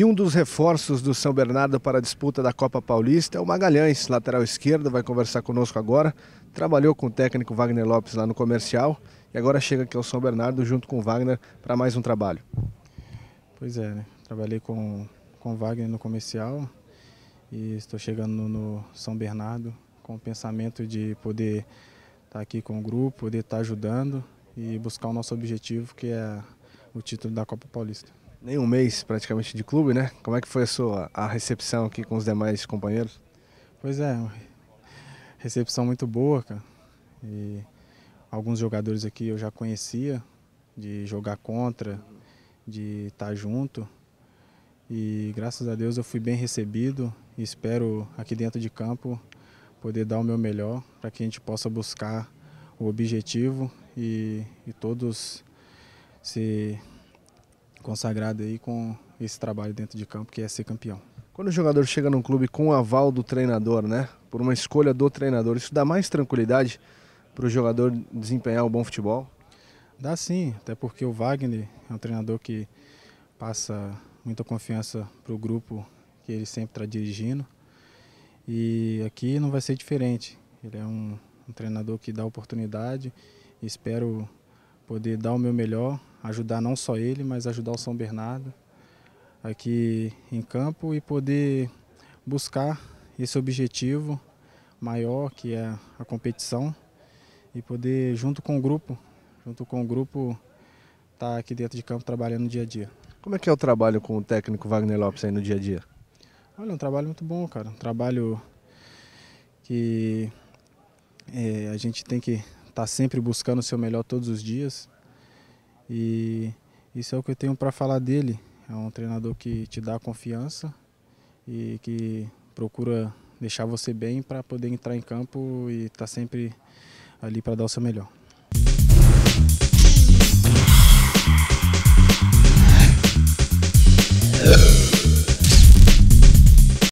E um dos reforços do São Bernardo para a disputa da Copa Paulista é o Magalhães, lateral esquerdo, vai conversar conosco agora. Trabalhou com o técnico Wagner Lopes lá no comercial e agora chega aqui ao São Bernardo junto com o Wagner para mais um trabalho. Pois é, né? trabalhei com, com o Wagner no comercial e estou chegando no, São Bernardo com o pensamento de poder estar tá aqui com o grupo, poder estar tá ajudando e buscar o nosso objetivo que é o título da Copa Paulista. Nem um mês praticamente de clube, né? Como é que foi a sua a recepção aqui com os demais companheiros? Pois é, recepção muito boa, cara. E alguns jogadores aqui eu já conhecia, de jogar contra, de estar tá junto. E graças a Deus eu fui bem recebido e espero aqui dentro de campo poder dar o meu melhor para que a gente possa buscar o objetivo e, e todos ser consagrado aí com esse trabalho dentro de campo, que é ser campeão. Quando o jogador chega num clube com o aval do treinador, né? Por uma escolha do treinador, isso dá mais tranquilidade para o jogador desempenhar o bom futebol? Dá sim, até porque o Wagner é um treinador que passa muita confiança para o grupo que ele sempre está dirigindo. E aqui não vai ser diferente. Ele é um, um treinador que dá oportunidade. Espero poder dar o meu melhor ajudar não só ele, mas ajudar o São Bernardo aqui em campo e poder buscar esse objetivo maior que é a competição e poder junto com o grupo, junto com o grupo estar tá aqui dentro de campo trabalhando no dia a dia. Como é que é o trabalho com o técnico Wagner Lopes aí no dia a dia? Olha, é um trabalho muito bom, cara, um trabalho que é, a gente tem que estar tá sempre buscando o seu melhor todos os dias e isso é o que eu tenho para falar dele. É um treinador que te dá confiança e que procura deixar você bem para poder entrar em campo e estar tá sempre ali para dar o seu melhor.